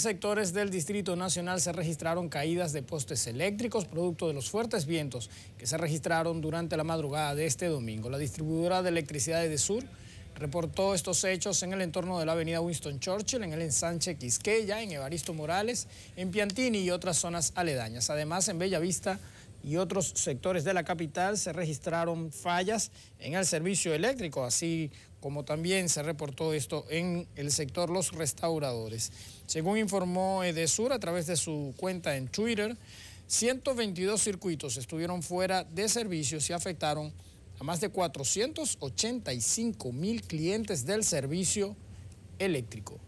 sectores del Distrito Nacional se registraron caídas de postes eléctricos producto de los fuertes vientos que se registraron durante la madrugada de este domingo. La distribuidora de electricidad de Sur reportó estos hechos en el entorno de la avenida Winston Churchill, en el ensanche Quisqueya, en Evaristo Morales, en Piantini y otras zonas aledañas. Además, en Bellavista y otros sectores de la capital se registraron fallas en el servicio eléctrico, así como también se reportó esto en el sector los restauradores. Según informó Edesur a través de su cuenta en Twitter, 122 circuitos estuvieron fuera de servicio y afectaron a más de 485 mil clientes del servicio eléctrico.